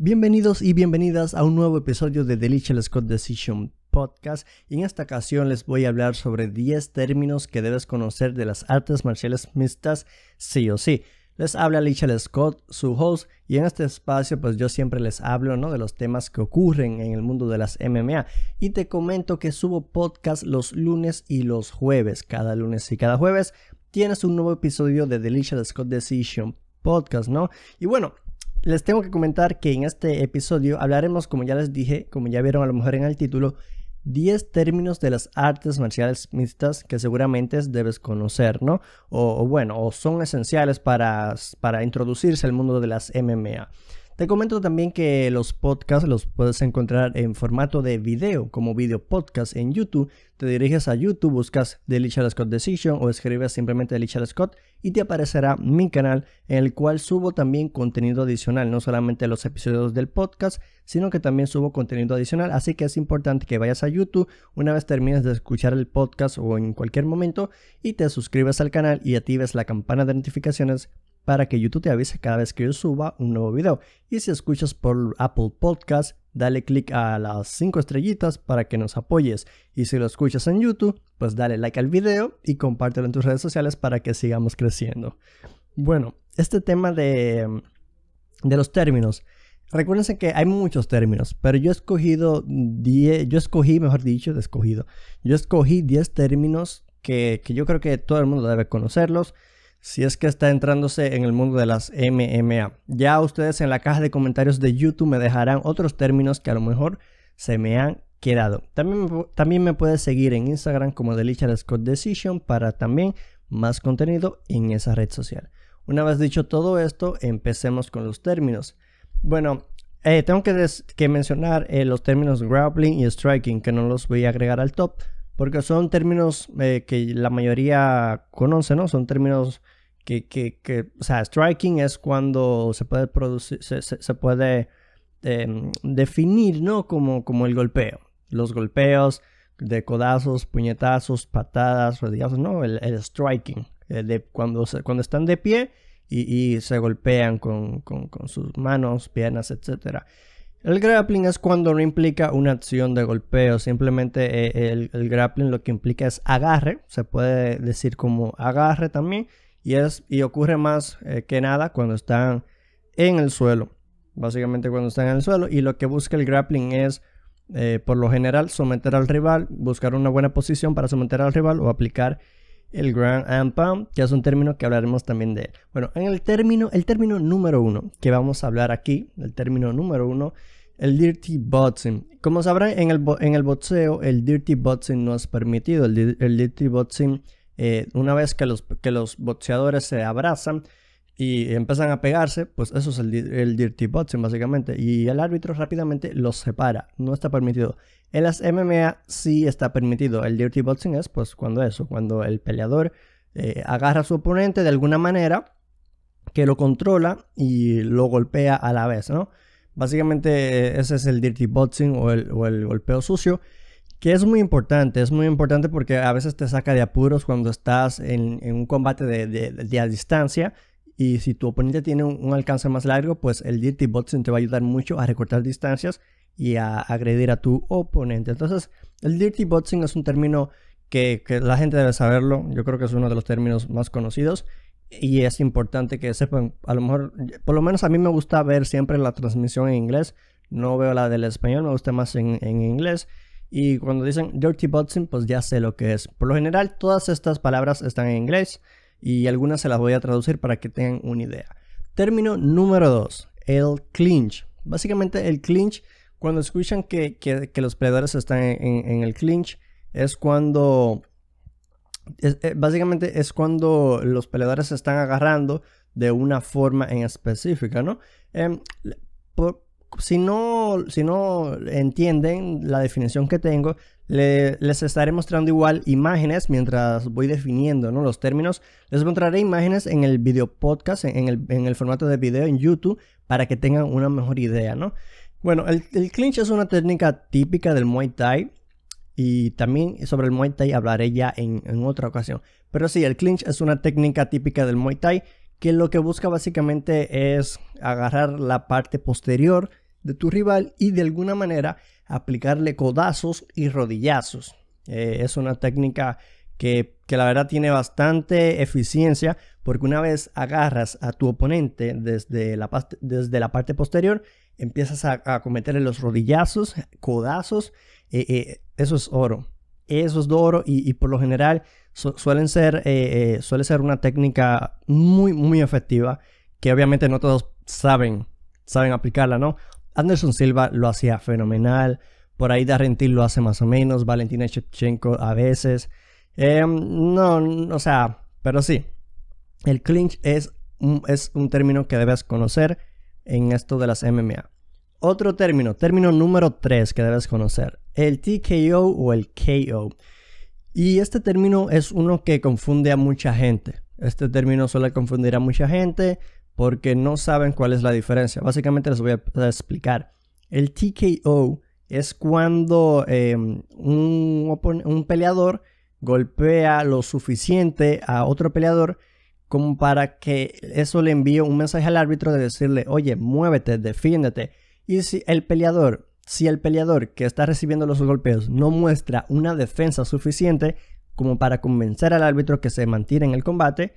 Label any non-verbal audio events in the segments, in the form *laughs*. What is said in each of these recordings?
Bienvenidos y bienvenidas a un nuevo episodio de The Scott Decision Podcast. Y en esta ocasión les voy a hablar sobre 10 términos que debes conocer de las artes marciales mixtas, sí o sí. Les habla Lichel Scott, su host, y en este espacio pues yo siempre les hablo ¿no? de los temas que ocurren en el mundo de las MMA. Y te comento que subo podcast los lunes y los jueves. Cada lunes y cada jueves tienes un nuevo episodio de The Lichel Scott Decision Podcast, ¿no? Y bueno, les tengo que comentar que en este episodio hablaremos, como ya les dije, como ya vieron a lo mejor en el título, 10 términos de las artes marciales mixtas que seguramente debes conocer, ¿no? O, bueno, o son esenciales para, para introducirse al mundo de las MMA. Te comento también que los podcasts los puedes encontrar en formato de video, como video podcast en YouTube. Te diriges a YouTube, buscas The Scott Decision o escribes simplemente The Scott y te aparecerá mi canal en el cual subo también contenido adicional, no solamente los episodios del podcast, sino que también subo contenido adicional. Así que es importante que vayas a YouTube una vez termines de escuchar el podcast o en cualquier momento y te suscribas al canal y actives la campana de notificaciones para que YouTube te avise cada vez que yo suba un nuevo video. Y si escuchas por Apple Podcast, dale click a las cinco estrellitas para que nos apoyes. Y si lo escuchas en YouTube, pues dale like al video y compártelo en tus redes sociales para que sigamos creciendo. Bueno, este tema de, los términos. Recuérdense que hay muchos términos, pero yo he escogido 10, yo escogí, mejor dicho, escogido. Yo escogí 10 términos que, que yo creo que todo el mundo debe conocerlos si es que está entrándose en el mundo de las MMA. Ya ustedes en la caja de comentarios de YouTube me dejarán otros términos que a lo mejor se me han quedado. También, también me puedes seguir en Instagram como Delicia Scott Decision para también más contenido en esa red social. Una vez dicho todo esto, empecemos con los términos. Bueno, eh, tengo que, mencionar eh, los términos grappling y striking que no los voy a agregar al top porque son términos eh, que la mayoría conoce, ¿no? Son términos que, o sea, striking es cuando se puede producir, se, puede em, definir, ¿no? Como, como el golpeo. Los golpeos de codazos, puñetazos, patadas, rodillazos, ¿no? El, striking, eh, de cuando, cuando están de pie y, se golpean con, con sus manos, piernas, etcétera. El grappling es cuando no implica una acción de golpeo, simplemente eh, el, grappling lo que implica es agarre, se puede decir como agarre también, y, es, y ocurre más eh, que nada cuando están en el suelo, básicamente cuando están en el suelo, y lo que busca el grappling es, eh, por lo general, someter al rival, buscar una buena posición para someter al rival o aplicar el Grand Ampound, que es un término que hablaremos también de él. Bueno, en el término, el término número uno que vamos a hablar aquí, el término número uno, el dirty boxing. Como sabrán, en el, en el boxeo el dirty boxing no es permitido. El, dirty boxing, eh, una vez que los, que los boxeadores se abrazan, y empiezan a pegarse, pues eso es el, dirty boxing básicamente. Y el árbitro rápidamente los separa, no está permitido. En las MMA sí está permitido. El dirty boxing es pues cuando eso, cuando el peleador eh, agarra a su oponente de alguna manera que lo controla y lo golpea a la vez, ¿no? Básicamente eh, ese es el dirty boxing o el, golpeo sucio. Que es muy importante, es muy importante porque a veces te saca de apuros cuando estás en, un combate de, de a distancia y si tu oponente tiene un, alcance más largo, pues el Dirty Boxing te va a ayudar mucho a recortar distancias y a agredir a tu oponente. Entonces, el Dirty Boxing es un término que, que la gente debe saberlo. Yo creo que es uno de los términos más conocidos y es importante que sepan, a lo mejor, por lo menos a mí me gusta ver siempre la transmisión en inglés, no veo la del español, me gusta más en, en, inglés. Y cuando dicen dirty boxing, pues ya sé lo que es. Por lo general, todas estas palabras están en inglés y algunas se las voy a traducir para que tengan una idea. Término número 2, el clinch. Básicamente el clinch, cuando escuchan que, los peleadores están en, el clinch, es cuando... Eh, básicamente es cuando los peleadores se están agarrando de una forma en específica, ¿no? Em, por, si no, si no entienden la definición que tengo, les estaré mostrando igual imágenes mientras voy definiendo los términos. Les mostraré imágenes en el video podcast, en el, formato de video en YouTube, para que tengan una mejor idea. ¿no? Bueno, el, clinch es una técnica típica del Muay Thai. Y también sobre el Muay Thai hablaré ya en, en, otra ocasión. Pero sí, el clinch es una técnica típica del Muay Thai que lo que busca básicamente es agarrar la parte posterior de tu rival y de alguna manera aplicarle codazos y rodillazos. Eh, es una técnica que, la verdad tiene bastante eficiencia porque una vez agarras a tu oponente desde la, desde la parte posterior, empiezas a, a cometerle los rodillazos, codazos, eh, eh, eso es oro. Eso es duro y, por lo general suelen ser, eh, eh, suele ser una técnica muy, muy efectiva que obviamente no todos saben, saben aplicarla, ¿no? Anderson Silva lo hacía fenomenal, por ahí Darrentil lo hace más o menos, Valentina Shevchenko a veces. Em, no, o sea, pero sí, el clinch es es un término que debes conocer en esto de las MMA. Otro término, término número 3 que debes conocer, el TKO o el KO. Y este término es uno que confunde a mucha gente. Este término suele confundir a mucha gente porque no saben cuál es la diferencia. Básicamente les voy a explicar. El TKO es cuando em, un, un peleador golpea lo suficiente a otro peleador como para que eso le envíe un mensaje al árbitro de decirle, oye, muévete, defiéndete. Y si el peleador si el peleador que está recibiendo los golpeos no muestra una defensa suficiente como para convencer al árbitro que se mantiene en el combate,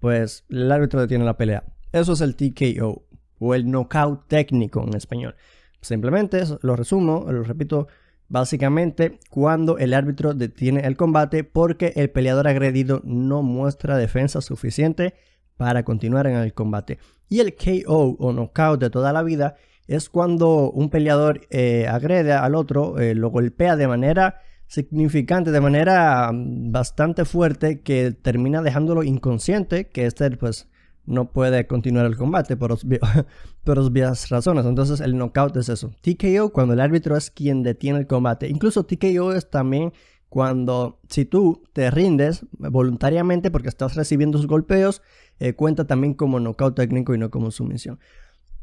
pues el árbitro detiene la pelea. Eso es el TKO o el knockout técnico en español. Simplemente lo resumo, lo repito, básicamente cuando el árbitro detiene el combate porque el peleador agredido no muestra defensa suficiente para continuar en el combate. Y el KO o knockout de toda la vida es cuando un peleador eh, agrede al otro, eh, lo golpea de manera significante, de manera mm, bastante fuerte, que termina dejándolo inconsciente, que este pues no puede continuar el combate por, *laughs* obvias razones. Entonces el knockout es eso. TKO cuando el árbitro es quien detiene el combate. Incluso TKO es también cuando si tú te rindes voluntariamente porque estás recibiendo sus golpeos, eh, cuenta también como knockout técnico y no como sumisión.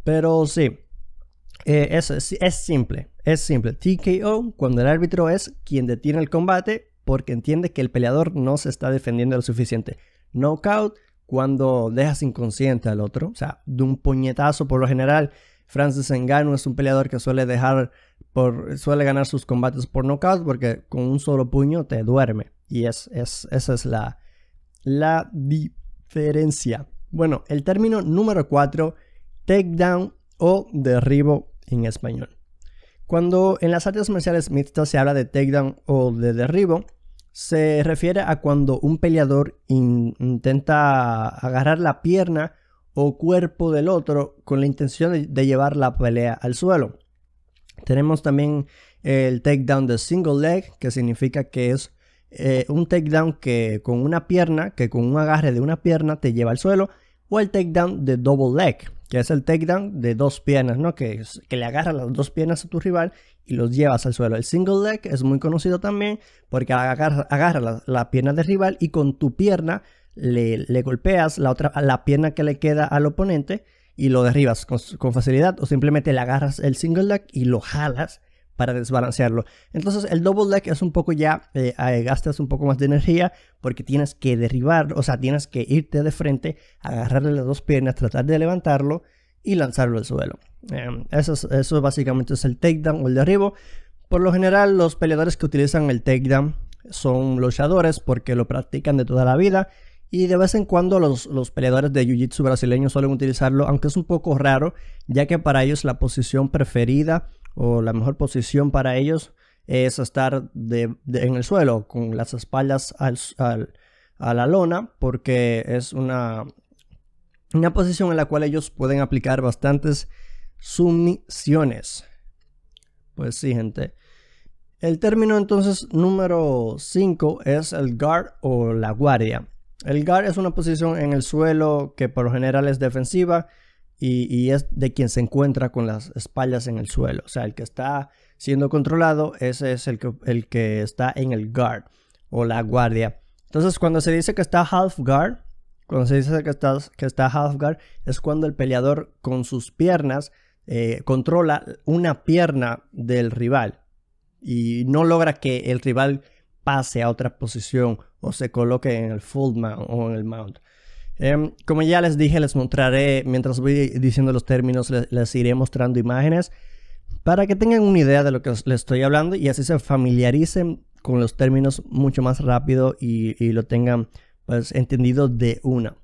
Pero sí, eh, eso es, simple, es simple. TKO cuando el árbitro es quien detiene el combate porque entiende que el peleador no se está defendiendo lo suficiente. Knockout cuando dejas inconsciente al otro, o sea, de un puñetazo por lo general. Francis Ngannou es un peleador que suele dejar por, suele ganar sus combates por knockout porque con un solo puño te duerme y es, esa es la la diferencia. Bueno, el término número 4, takedown o derribo en español. Cuando en las artes marciales mixtas se habla de takedown o de derribo, se refiere a cuando un peleador intenta agarrar la pierna o cuerpo del otro con la intención de, llevar la pelea al suelo. Tenemos también el takedown de single leg, que significa que es eh, un takedown que con una pierna, que con un agarre de una pierna te lleva al suelo, o el takedown de double leg, que es el takedown de dos piernas, ¿no? Que, que le agarra las dos piernas a tu rival y los llevas al suelo. El single leg es muy conocido también porque agarra, la, pierna del rival y con tu pierna le, golpeas la, otra, la pierna que le queda al oponente y lo derribas con, con facilidad o simplemente le agarras el single leg y lo jalas para desbalancearlo. Entonces el double leg es un poco ya, eh, eh, gastas un poco más de energía porque tienes que derribar, o sea, tienes que irte de frente, agarrarle las dos piernas, tratar de levantarlo y lanzarlo al suelo. Em, eso, es, básicamente es el takedown o el derribo. Por lo general los peleadores que utilizan el takedown son luchadores porque lo practican de toda la vida. Y de vez en cuando los, los peleadores de Jiu-Jitsu brasileños suelen utilizarlo, aunque es un poco raro, ya que para ellos la posición preferida o la mejor posición para ellos es estar en el suelo con las espaldas a la lona porque es una, una posición en la cual ellos pueden aplicar bastantes sumisiones. Pues sí, gente. El término entonces número 5 es el guard o la guardia. El guard es una posición en el suelo que por lo general es defensiva y, es de quien se encuentra con las espaldas en el suelo. O sea, el que está siendo controlado, ese es el que, está en el guard o la guardia. Entonces, cuando se dice que está half guard, cuando se dice que está, que está half guard, es cuando el peleador con sus piernas eh, controla una pierna del rival y no logra que el rival pase a otra posición o se coloque en el full mount o en el mount. Em, como ya les dije, les mostraré, mientras voy diciendo los términos, les, iré mostrando imágenes para que tengan una idea de lo que les estoy hablando y así se familiaricen con los términos mucho más rápido y, lo tengan pues entendido de una.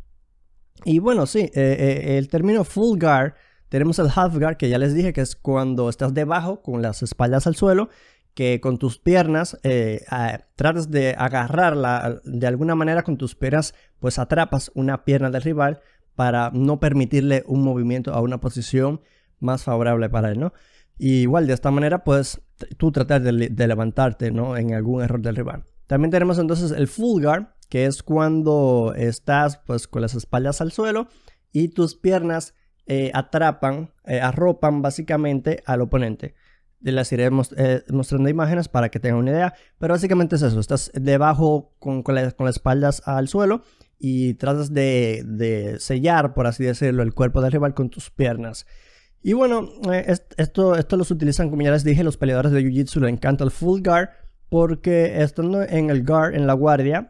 Y bueno, sí, eh, eh, el término full guard, tenemos el half guard que ya les dije que es cuando estás debajo con las espaldas al suelo con tus piernas eh, tratas de agarrarla de alguna manera con tus piernas, pues atrapas una pierna del rival para no permitirle un movimiento a una posición más favorable para él, ¿no? igual de esta manera puedes tú tratar de, levantarte, ¿no? En algún error del rival. También tenemos entonces el full guard, que es cuando estás pues con las espaldas al suelo y tus piernas eh, atrapan, eh, arropan básicamente al oponente les iré eh, mostrando imágenes para que tengan una idea. Pero básicamente es eso, estás debajo con, con, las espaldas al suelo y tratas de, sellar, por así decirlo, el cuerpo del rival con tus piernas. Y bueno, eh, esto, esto los utilizan, como ya les dije, los peleadores de Jiu-Jitsu, le encanta el full guard porque estando en el guard, en la guardia,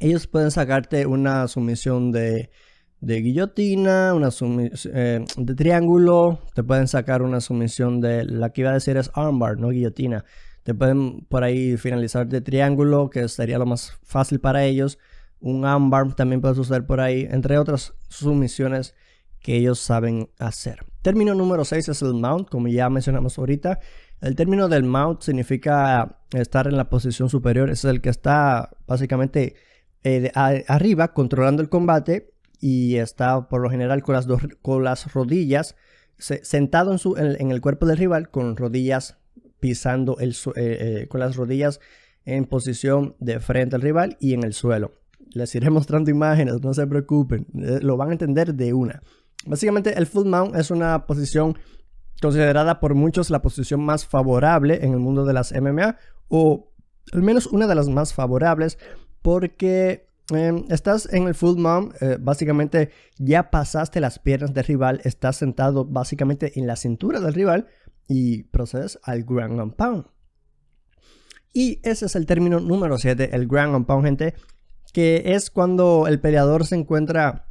ellos pueden sacarte una sumisión de de guillotina, una eh, de triángulo, te pueden sacar una sumisión de la que iba a decir es armbar, no guillotina. Te pueden por ahí finalizar de triángulo, que sería lo más fácil para ellos. Un armbar también puede usar por ahí, entre otras sumisiones que ellos saben hacer. Término número 6 es el mount, como ya mencionamos ahorita. El término del mount significa estar en la posición superior, es el que está básicamente eh, arriba controlando el combate y está por lo general con las, rodillas sentado en, su, en, el cuerpo del rival con rodillas pisando el eh, eh, con las rodillas en posición de frente al rival y en el suelo. Les iré *laughs* mostrando imágenes, no se preocupen, eh, lo van a entender de una. Básicamente el full mount es una posición considerada por muchos la posición más favorable en el mundo de las MMA o al menos una de las más favorables porque Em, estás en el full mount, eh, básicamente ya pasaste las piernas del rival, estás sentado básicamente en la cintura del rival y procedes al ground and pound. Y ese es el término número 7, el ground and pound, gente, que es cuando el peleador se encuentra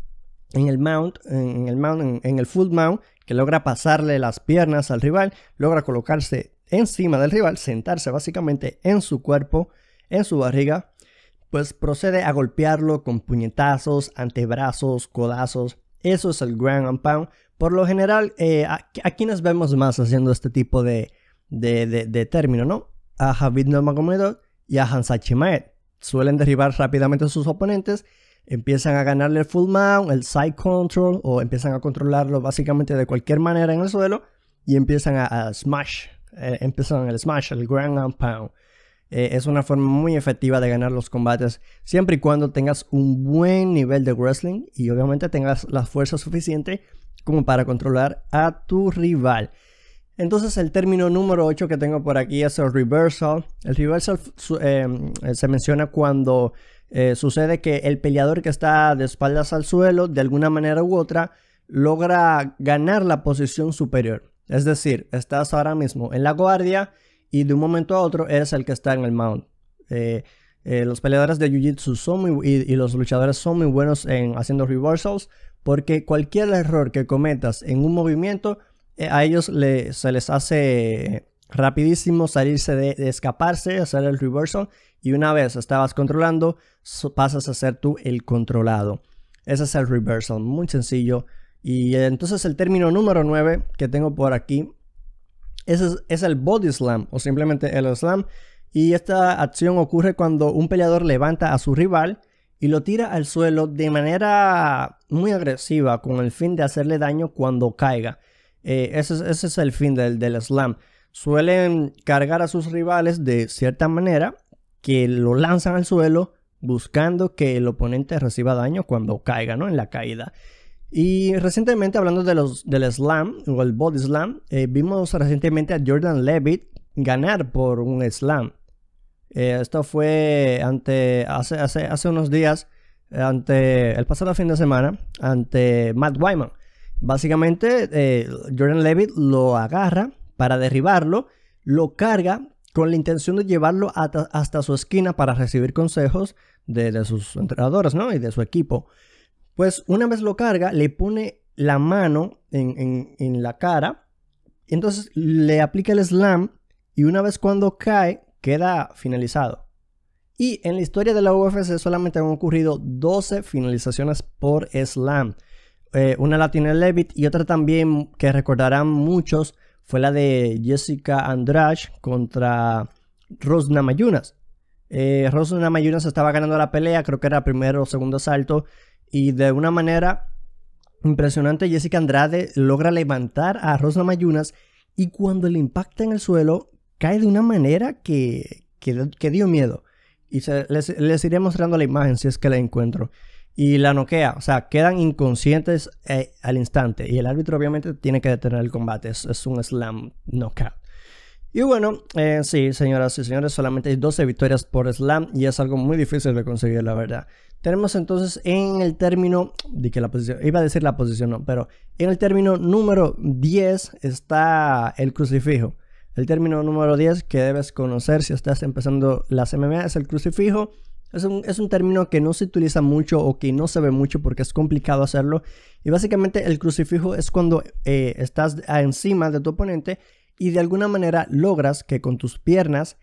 en el mount, en el en el full mount, que logra pasarle las piernas al rival, logra colocarse encima del rival, sentarse básicamente en su cuerpo, en su barriga, pues procede a golpearlo con puñetazos, antebrazos, codazos. Eso es el ground and pound. Por lo general, eh, a, vemos más haciendo este tipo de, de, término, ¿no? A Javid Nurmagomedov y a Hansa Suelen derribar rápidamente a sus oponentes, empiezan a ganarle el full mount, el side control, o empiezan a controlarlo básicamente de cualquier manera en el suelo y empiezan a, smash, eh, empiezan el smash, el ground and pound. Eh, es una forma muy efectiva de ganar los combates siempre y cuando tengas un buen nivel de wrestling y obviamente tengas la fuerza suficiente como para controlar a tu rival. Entonces el término número 8 que tengo por aquí es el reversal. El reversal em, eh, se menciona cuando eh, sucede que el peleador que está de espaldas al suelo, de alguna manera u otra, logra ganar la posición superior. Es decir, estás ahora mismo en la guardia y de un momento a otro es el que está en el mount. Eh, eh, los peleadores de Jiu-Jitsu son muy, y, los luchadores son muy buenos en haciendo reversals porque cualquier error que cometas en un movimiento eh, a ellos se les hace rapidísimo salirse de, escaparse, hacer el reversal y una vez estabas controlando pasas a ser tú el controlado. Ese es el reversal, muy sencillo. Y entonces el término número 9 que tengo por aquí es, el body slam o simplemente el slam. Y esta acción ocurre cuando un peleador levanta a su rival y lo tira al suelo de manera muy agresiva con el fin de hacerle daño cuando caiga. Eh, ese, es, el fin del, del slam. Suelen cargar a sus rivales de cierta manera que lo lanzan al suelo buscando que el oponente reciba daño cuando caiga, ¿no? En la caída. Y recientemente, hablando de los, del slam o el body slam, eh, vimos recientemente a Jordan Levitt ganar por un slam. Eh, esto fue ante, hace, unos días, ante el pasado fin de semana, ante Matt Wyman. Básicamente, eh, Jordan Levitt lo agarra para derribarlo, lo carga con la intención de llevarlo hasta, su esquina para recibir consejos de, de sus entrenadores ¿no? y de su equipo. Pues una vez lo carga, le pone la mano en, la cara, entonces le aplica el slam y una vez cuando cae, queda finalizado. Y en la historia de la UFC solamente han ocurrido 12 finalizaciones por slam. Eh, una la tiene Levitt y otra también que recordarán muchos fue la de Jessica Andrade contra Rosna Mayunas. Eh, Rosna Mayunas estaba ganando la pelea, creo que era primero o segundo asalto, y de una manera impresionante, Jessica Andrade logra levantar a Rosna Mayunas y cuando le impacta en el suelo, cae de una manera que, que, dio miedo. Y les, iré mostrando la imagen si es que la encuentro. Y la noquea, o sea, quedan inconscientes eh, al instante. Y el árbitro obviamente tiene que detener el combate. Es, un slam knockout. Y bueno, eh, sí, señoras y señores, solamente hay 12 victorias por slam y es algo muy difícil de conseguir, la verdad. Tenemos entonces en el término de que la posición, iba a decir la posición, pero en el término número 10 está el crucifijo. El término número 10 que debes conocer si estás empezando las MMA es el crucifijo. Es un, término que no se utiliza mucho o que no se ve mucho porque es complicado hacerlo. Y básicamente el crucifijo es cuando eh, estás encima de tu oponente y de alguna manera logras que con tus piernas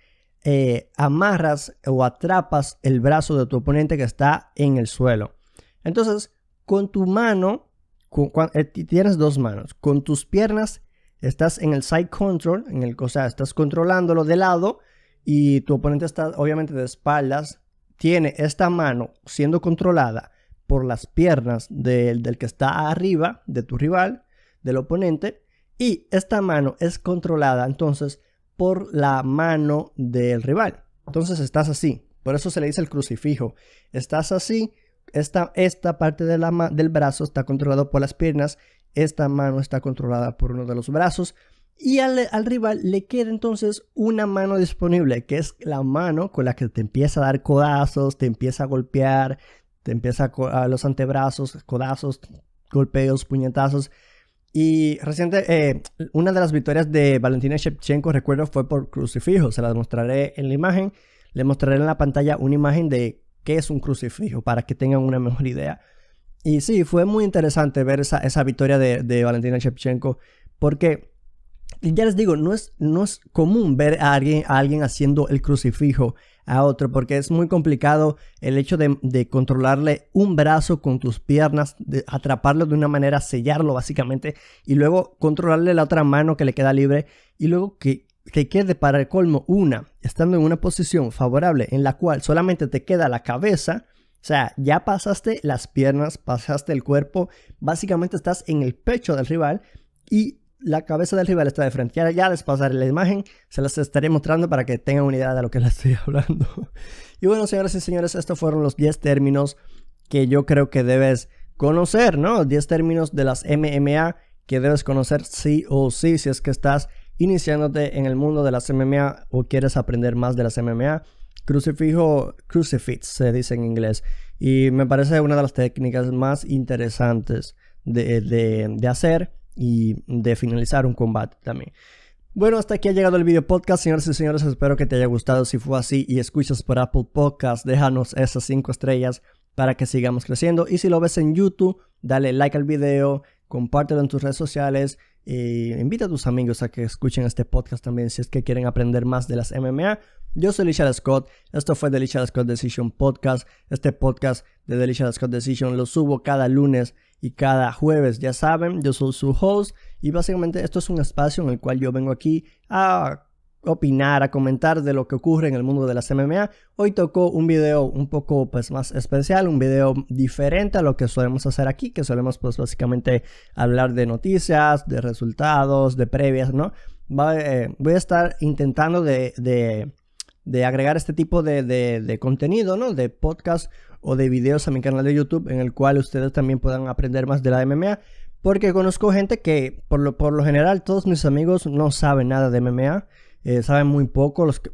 eh, amarras o atrapas el brazo de tu oponente que está en el suelo. Entonces, con tu mano, con, eh, tienes dos manos, con tus piernas estás en el side control, en el, cosa, estás controlándolo de lado y tu oponente está obviamente de espaldas, tiene esta mano siendo controlada por las piernas del, del que está arriba, de tu rival, del oponente, y esta mano es controlada entonces por la mano del rival. Entonces estás así. Por eso se le dice el crucifijo. Estás así. Esta, esta parte de la del brazo está controlado por las piernas. Esta mano está controlada por uno de los brazos. Y al, rival le queda entonces una mano disponible, que es la mano con la que te empieza a dar codazos, te empieza a golpear, te empieza a, a los antebrazos, codazos, golpeos, puñetazos. Y reciente, eh, una de las victorias de Valentina Shevchenko, recuerdo, fue por crucifijo. Se la mostraré en la imagen. Le mostraré en la pantalla una imagen de qué es un crucifijo para que tengan una mejor idea. Y sí, fue muy interesante ver esa, victoria de, Valentina Shevchenko porque, ya les digo, no es, no es común ver a alguien, a alguien haciendo el crucifijo a otro, porque es muy complicado el hecho de, controlarle un brazo con tus piernas, de atraparlo de una manera, sellarlo básicamente, y luego controlarle la otra mano que le queda libre, y luego que, te quede para el colmo una, estando en una posición favorable en la cual solamente te queda la cabeza, o sea, ya pasaste las piernas, pasaste el cuerpo, básicamente estás en el pecho del rival y la cabeza del rival está de frente. Ya, les pasaré la imagen, se las estaré mostrando para que tengan una idea de lo que *laughs* les estoy hablando. y bueno, señoras y señores, estos fueron los 10 términos que yo creo que debes conocer, ¿no? 10 términos de las MMA que debes conocer sí o sí si es que estás iniciándote en el mundo de las MMA o quieres aprender más de las MMA. Crucifijo, crucifix se dice en inglés. Y me parece una de las técnicas más interesantes de, de hacer y de finalizar un combate también. Bueno, hasta aquí ha llegado el video podcast, señores y señores. Espero que te haya gustado. Si fue así y escuchas por Apple Podcast, déjanos esas 5 estrellas para que sigamos creciendo. Y si lo ves en YouTube, dale like al video, compártelo en tus redes sociales e invita a tus amigos a que escuchen este podcast también si es que quieren aprender más de las MMA. Yo soy Lichard Scott. Esto fue The Lichard Scott Decision Podcast. Este podcast de The Scott Decision lo subo cada lunes y cada jueves, ya saben, yo soy su host y básicamente esto es un espacio en el cual yo vengo aquí a opinar, a comentar de lo que ocurre en el mundo de las MMA. Hoy tocó un video un poco pues más especial, un video diferente a lo que solemos hacer aquí, que solemos pues básicamente hablar de noticias, de resultados, de previas, ¿no? Eh, voy a estar intentando de, agregar este tipo de, de contenido, ¿no? De podcast o de videos a mi canal de YouTube en el cual ustedes también puedan aprender más de la MMA. Porque conozco gente que, por lo, por lo general, todos mis amigos no saben nada de MMA. Eh, saben muy poco. Los que,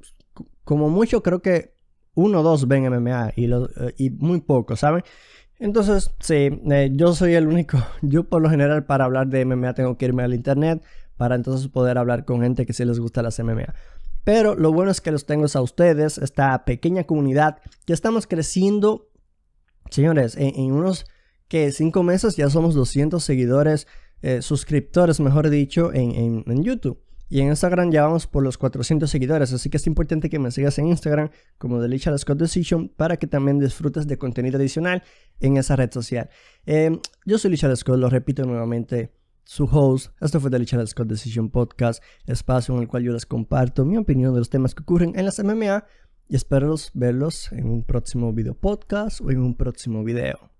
como mucho, creo que uno o dos ven MMA y, los, eh, y muy poco, ¿saben? Entonces, sí, eh, yo soy el único. *laughs* Yo, por lo general, para hablar de MMA tengo que irme al internet para entonces poder hablar con gente que sí les gusta las MMA. Pero lo bueno es que los tengo a ustedes, esta pequeña comunidad que estamos creciendo Señores, en, unos que cinco meses ya somos 200 seguidores, eh, suscriptores, mejor dicho, en, en, YouTube. Y en Instagram ya vamos por los 400 seguidores, así que es importante que me sigas en Instagram como Delicia Scott Decision para que también disfrutes de contenido adicional en esa red social. Em, yo soy Lichard Scott, lo repito nuevamente su host. Esto fue De Scott Decision Podcast, espacio en el cual yo les comparto mi opinión de los temas que ocurren en las MMA, y espero verlos en un próximo video podcast o en un próximo video.